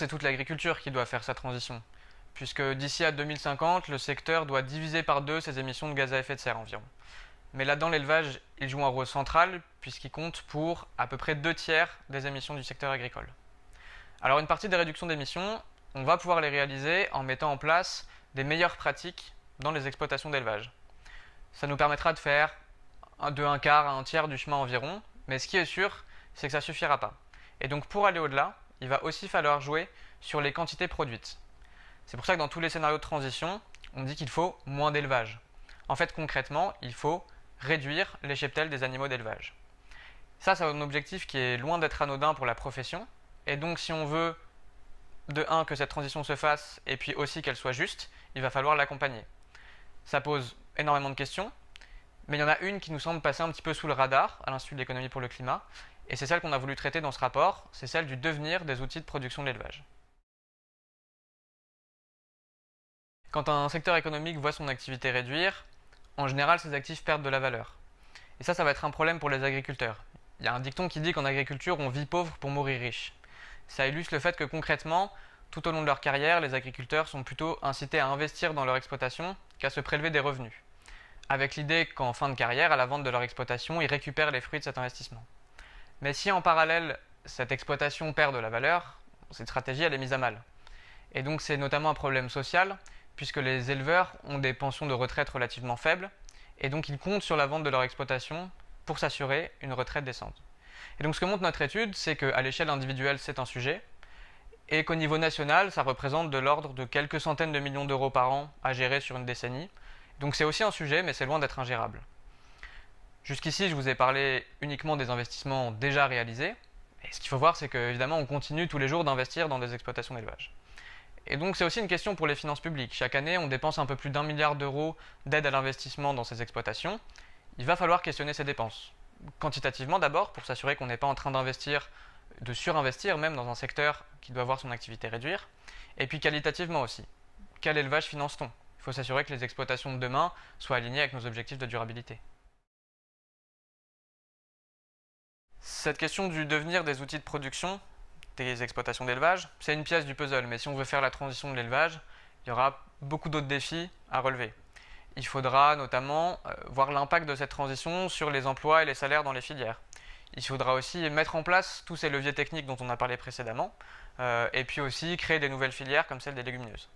c'est toute l'agriculture qui doit faire sa transition, puisque d'ici à 2050, le secteur doit diviser par deux ses émissions de gaz à effet de serre environ. Mais là-dedans, l'élevage, il joue un rôle central, puisqu'il compte pour à peu près deux tiers des émissions du secteur agricole. Alors une partie des réductions d'émissions, on va pouvoir les réaliser en mettant en place des meilleures pratiques dans les exploitations d'élevage. Ça nous permettra de faire de un quart à un tiers du chemin environ, mais ce qui est sûr, c'est que ça ne suffira pas. Et donc pour aller au-delà, il va aussi falloir jouer sur les quantités produites. C'est pour ça que dans tous les scénarios de transition, on dit qu'il faut moins d'élevage. En fait, concrètement, il faut réduire les cheptels des animaux d'élevage. Ça, c'est un objectif qui est loin d'être anodin pour la profession. Et donc, si on veut, de un, que cette transition se fasse, et puis aussi qu'elle soit juste, il va falloir l'accompagner. Ça pose énormément de questions, mais il y en a une qui nous semble passer un petit peu sous le radar à l'Institut de l'économie pour le climat, et c'est celle qu'on a voulu traiter dans ce rapport, c'est celle du devenir des outils de production de l'élevage. Quand un secteur économique voit son activité réduire, en général, ses actifs perdent de la valeur. Et ça, ça va être un problème pour les agriculteurs. Il y a un dicton qui dit qu'en agriculture, on vit pauvre pour mourir riche. Ça illustre le fait que concrètement, tout au long de leur carrière, les agriculteurs sont plutôt incités à investir dans leur exploitation qu'à se prélever des revenus, avec l'idée qu'en fin de carrière, à la vente de leur exploitation, ils récupèrent les fruits de cet investissement. Mais si en parallèle, cette exploitation perd de la valeur, cette stratégie, elle est mise à mal. Et donc c'est notamment un problème social, puisque les éleveurs ont des pensions de retraite relativement faibles, et donc ils comptent sur la vente de leur exploitation pour s'assurer une retraite décente. Et donc ce que montre notre étude, c'est qu'à l'échelle individuelle, c'est un sujet, et qu'au niveau national, ça représente de l'ordre de quelques centaines de millions d'euros par an à gérer sur une décennie. Donc c'est aussi un sujet, mais c'est loin d'être ingérable. Jusqu'ici, je vous ai parlé uniquement des investissements déjà réalisés. Et ce qu'il faut voir, c'est qu'évidemment, on continue tous les jours d'investir dans des exploitations d'élevage. Et donc, c'est aussi une question pour les finances publiques. Chaque année, on dépense un peu plus d'un milliard d'euros d'aide à l'investissement dans ces exploitations. Il va falloir questionner ces dépenses. Quantitativement d'abord, pour s'assurer qu'on n'est pas en train d'investir, de surinvestir même dans un secteur qui doit voir son activité réduire. Et puis qualitativement aussi. Quel élevage finance-t-on Il faut s'assurer que les exploitations de demain soient alignées avec nos objectifs de durabilité. cette question du devenir des outils de production, des exploitations d'élevage, c'est une pièce du puzzle. Mais si on veut faire la transition de l'élevage, il y aura beaucoup d'autres défis à relever. Il faudra notamment euh, voir l'impact de cette transition sur les emplois et les salaires dans les filières. Il faudra aussi mettre en place tous ces leviers techniques dont on a parlé précédemment, euh, et puis aussi créer des nouvelles filières comme celle des légumineuses.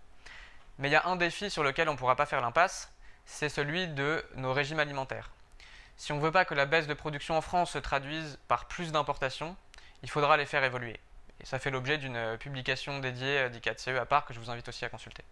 Mais il y a un défi sur lequel on ne pourra pas faire l'impasse, c'est celui de nos régimes alimentaires. Si on ne veut pas que la baisse de production en France se traduise par plus d'importations, il faudra les faire évoluer. Et ça fait l'objet d'une euh, publication dédiée 4 euh, ce à part que je vous invite aussi à consulter.